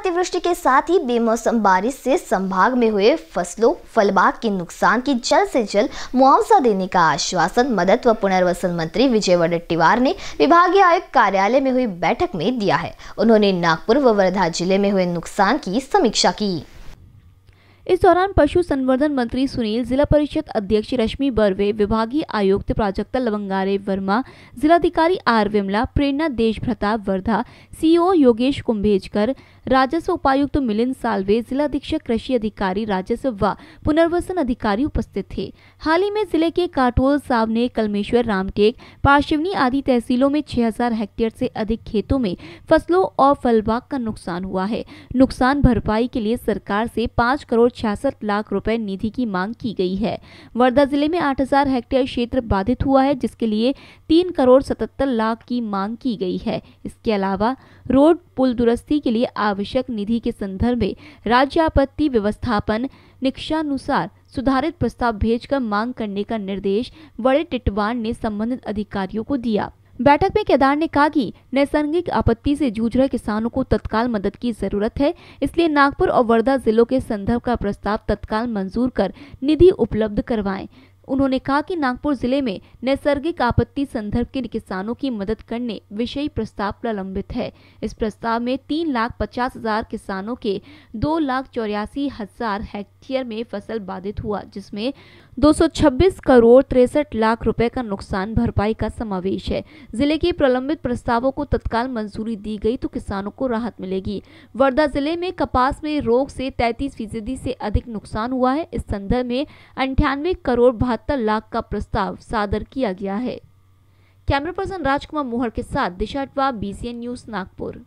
अतिवृष्टि के साथ ही बेमौसम बारिश से संभाग में हुए फसलों फलबाग के नुकसान की जल्द से जल्द मुआवजा देने का आश्वासन मदद व पुनर्वसन मंत्री विजय वडट्टीवार ने विभागीय आयुक्त कार्यालय में हुई बैठक में दिया है उन्होंने नागपुर व वर्धा जिले में हुए नुकसान की समीक्षा की इस दौरान पशु संवर्धन मंत्री सुनील जिला परिषद अध्यक्ष रश्मि बर्वे विभागीय आयुक्त प्राजक्ता लवंगारे वर्मा जिलाधिकारी आर विमला प्रेरणा देश प्रताप वर्धा सीओ योगेश कुंभेजकर राजस्व उपायुक्त मिलिंद सालवे जिला अधीक्षक कृषि अधिकारी राजस्व व पुनर्वसन अधिकारी उपस्थित थे हाल ही में जिले के काटोल सावने कलमेश्वर रामटेक पार्शिवनी आदि तहसीलों में 6000 हेक्टेयर से अधिक खेतों में फसलों और फलबाग का नुकसान हुआ है नुकसान भरपाई के लिए सरकार से 5 करोड़ छियासठ लाख रुपए निधि की मांग की गई है वर्धा जिले में 8000 हेक्टेयर क्षेत्र बाधित हुआ है जिसके लिए तीन करोड़ 77 लाख की मांग की गई है इसके अलावा रोड पुल दुरुस्ती के लिए आवश्यक निधि के संदर्भ में राज्य आपत्ति व्यवस्थापन निक्षानुसार सुधारित प्रस्ताव भेजकर मांग करने का निर्देश बड़े टिटवान ने संबंधित अधिकारियों को दिया बैठक में केदार ने कहा कि नैसर्गिक आपत्ति से जूझ रहे किसानों को तत्काल मदद की जरूरत है इसलिए नागपुर और वर्धा जिलों के संदर्भ का प्रस्ताव तत्काल मंजूर कर निधि उपलब्ध करवाएं उन्होंने कहा कि नागपुर जिले में नैसर्गिक आपत्ति संदर्भ के किसानों की मदद करने विषय प्रस्ताव प्रलंबित है इस प्रस्ताव में तीन लाख पचास हजार किसानों के दो लाख चौरासी हजार हेक्टेयर में फसल बाधित हुआ जिसमें 226 करोड़ तिरसठ लाख रुपए का नुकसान भरपाई का समावेश है जिले के प्रलंबित प्रस्तावों को तत्काल मंजूरी दी गई तो किसानों को राहत मिलेगी वर्धा जिले में कपास में रोग से 33 फीसदी से अधिक नुकसान हुआ है इस संदर्भ में अंठानवे करोड़ इकहत्तर लाख का प्रस्ताव सादर किया गया है कैमरा पर्सन राजकुमार मोहर के साथ दिशा अटवा बीसीएन न्यूज नागपुर